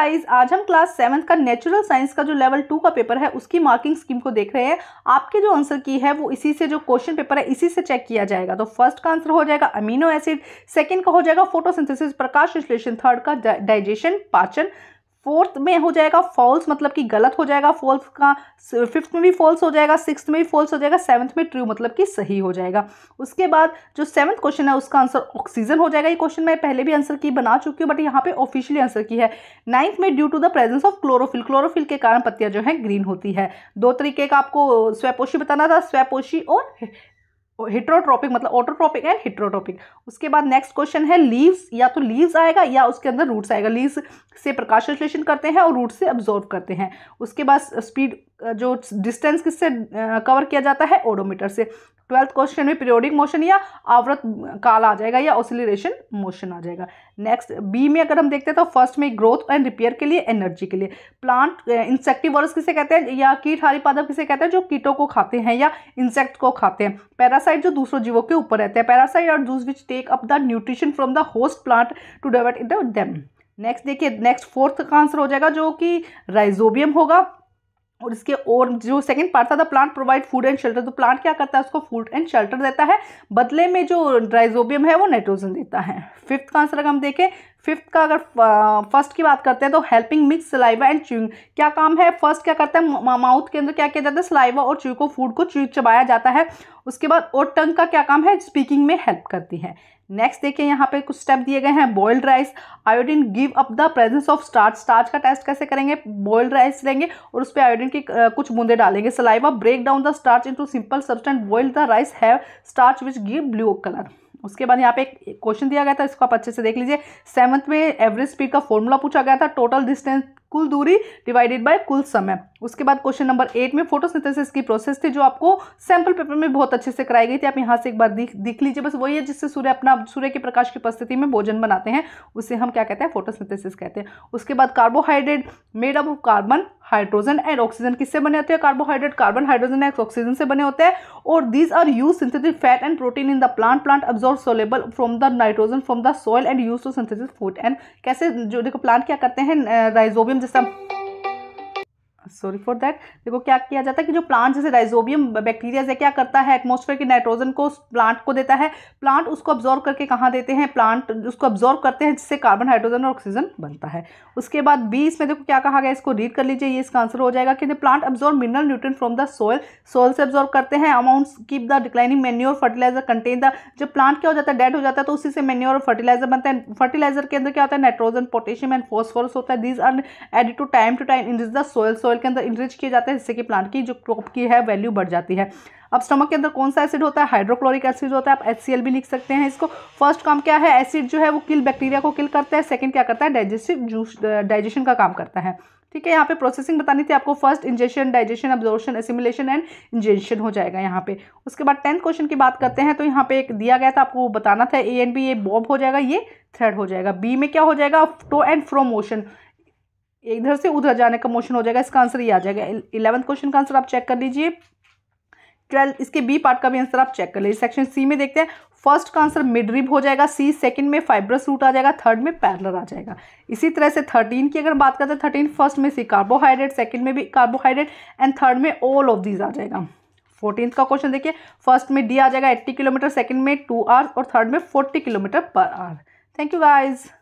guys आज हम class seventh का नेचुरल साइंस का जो लेवल टू का पेपर है उसकी मार्किंग स्कीम को देख रहे हैं आपके जो आंसर की है वो इसी से जो क्वेश्चन पेपर है इसी से चेक किया जाएगा तो फर्स्ट का आंसर हो जाएगा अमीनो एसिड सेकेंड का हो जाएगा फोटोसिंथेसिस प्रकाश विश्लेषण थर्ड का डाइजेशन पाचन फोर्थ में हो जाएगा फॉल्स मतलब कि गलत हो जाएगा फॉल्स का फिफ्थ में भी फॉल्स हो जाएगा सिक्स में भी फॉल्स हो जाएगा सेवन्थ में ट्रू मतलब कि सही हो जाएगा उसके बाद जो सेवन्थ क्वेश्चन है उसका आंसर ऑक्सीजन हो जाएगा ये क्वेश्चन मैं पहले भी आंसर की बना चुकी हूँ बट यहाँ पे ऑफिशियली आंसर की है नाइन्थ में due to the presence of chlorophyll chlorophyll के कारण पत्तियाँ जो है ग्रीन होती है दो तरीके का आपको स्वैपोशी बताना था स्वैपोशी और हिट्रोट्रॉपिक मतलब ऑटोट्रॉपिक एंड हिट्रोट्रॉपिक उसके बाद नेक्स्ट क्वेश्चन है लीव्स या तो लीव्स आएगा या उसके अंदर रूट्स आएगा लीव्स से प्रकाश विश्लेषण करते हैं और रूट से ऑब्जॉर्व करते हैं उसके बाद स्पीड जो डिस्टेंस किससे कवर किया जाता है ओडोमीटर से ट्वेल्थ क्वेश्चन में पीरियोडिक मोशन या आवृत काल आ जाएगा या ओसिलेशन मोशन आ जाएगा नेक्स्ट बी में अगर हम देखते हैं तो फर्स्ट में ग्रोथ एंड रिपेयर के लिए एनर्जी के लिए प्लांट इंसेक्टिवर्स uh, किसे कहते हैं या कीट हारी पादप किसे कहते हैं जो कीटों को खाते हैं या इंसेक्ट को खाते हैं पैरासाइट जो दूसरों जीवों के ऊपर रहते हैं पैरासाइट और juice which take up the nutrition from the host plant to devote in the dam next देखिए नेक्स्ट फोर्थ का आंसर हो जाएगा जो कि राइजोबियम होगा और इसके और जो सेकंड पार्ट था the plant provide food and shelter तो प्लांट क्या करता है उसको फूड एंड शेल्टर देता है बदले में जो ड्राइजोबियम है वो नाइट्रोजन देता है फिफ्थ का आंसर अगर हम देखें फिफ्थ का अगर फर्स्ट की बात करते हैं तो helping mix saliva and chewing क्या काम है फर्स्ट क्या करता है माउथ के अंदर क्या किया जाता है सलाइवा और च्यू को फूड को च्यू चबाया जाता है उसके बाद और टंग का क्या काम है स्पीकिंग में हेल्प करती है नेक्स्ट देखिए यहाँ पे कुछ स्टेप दिए गए हैं boiled rice iodine give up the presence of starch starch का टेस्ट कैसे करेंगे बॉयल्ड राइस लेंगे और उस पर आयोडीन की कुछ बूंदे डालेंगे saliva break down the starch into simple substance boiled the rice have starch which give blue colour उसके बाद यहाँ पे एक क्वेश्चन दिया गया था इसको आप अच्छे से देख लीजिए सेवन्थ में एवरेज स्पीड का फॉर्मूला पूछा गया था टोटल डिस्टेंस कुल दूरी डिवाइडेड बाय कुल समय उसके बाद क्वेश्चन नंबर एट में फोटोसिंथेसिस की प्रोसेस थी जो आपको सैंपल पेपर में बहुत अच्छे से कराई गई थी आप यहाँ से एक बार दिख दिख लीजिए बस वही है जिससे सूर्य अपना सूर्य के प्रकाश की उपस्थिति में भोजन बनाते हैं उसे हम क्या कहते हैं फोटोसिंथेसिस कहते हैं उसके बाद carbohydrate made up of carbon hydrogen and oxygen किससे बने होते हैं carbohydrate carbon hydrogen and oxygen से बने होते हैं और these are use synthetic fat and protein in the plant plant absorb soluble from the nitrogen from the soil and use to synthesis food and कैसे जो देखो प्लांट क्या करते हैं राइजोबियम जस्ता सॉरी फॉर दैट देखो क्या किया जाता है कि जो प्लांट जैसे राइजोबियम बैक्टीरिया है क्या करता है एटमोसफेयर के नाइट्रोजन को प्लांट को देता है प्लांट उसको अब्जॉर्व करके कहाँ देते हैं प्लांट उसको अब्जॉर्व करते हैं जिससे कार्बन हाइड्रोजन और ऑक्सीजन बनता है उसके बाद बी इसमें देखो क्या कहा गया इसको रीड कर लीजिए ये इसका आंसर हो जाएगा कि plant absorb mineral nutrient from the soil soil से अब्जॉर्व करते हैं amounts keep the declining manure fertilizer contain the जब प्लांट क्या हो जाता है डेड हो जाता है तो उसी से मेन्योर और फर्टिलाइजर बनता है फर्टिलाइजर के अंदर क्या होता है नाइट्रोजन पोटेशियम एंड फॉस्फोरस होता है these are added to time to time in the soil soil के अंदर इनरिच किया जाता है जिससे कि प्लांट की जो क्रॉप की है वैल्यू बढ़ जाती है अब स्टमक के अंदर कौन सा एसिड होता है हाइड्रोक्लोरिक एसिड होता है आप एच भी लिख सकते हैं इसको फर्स्ट काम क्या है एसिड जो है वो किल बैक्टीरिया को किल करता है सेकेंड क्या करता है डाइजेस्टिव जूस डाइजेशन का काम करता है ठीक है यहाँ पे प्रोसेसिंग बतानी थी आपको first ingestion digestion absorption assimilation and ingestion हो जाएगा यहाँ पे उसके बाद टेंथ क्वेश्चन की बात करते हैं तो यहाँ पे एक दिया गया था आपको बताना था ए एंड बी ये बॉब हो जाएगा ये थ्रेड हो जाएगा बी में क्या हो जाएगा टो एंड फ्रो मोशन इधर से उधर जाने का मोशन हो जाएगा इसका आंसर ये आ जाएगा इलेवंथ क्वेश्चन का आंसर आप चेक कर लीजिए ट्वेल्थ इसके बी पार्ट का भी आंसर आप चेक कर लीजिए सेक्शन सी में देखते हैं फर्स्ट का आंसर रिप हो जाएगा सी सेकंड में फाइब्रस रूट आ जाएगा थर्ड में पैरलर आ जाएगा इसी तरह से थर्टीन की अगर बात करते हैं थर्टीन फर्स्ट में सी कार्बोहाइड्रेट सेकंड में भी कार्बोहाइड्रेट एंड थर्ड में ऑल ऑफ दीज आ जाएगा फोर्टीन का क्वेश्चन देखिए फर्स्ट में डी आ जाएगा एट्टी किलोमीटर सेकेंड में टू आर और थर्ड में फोर्टी किलोमीटर पर आर थैंक यू गाइज़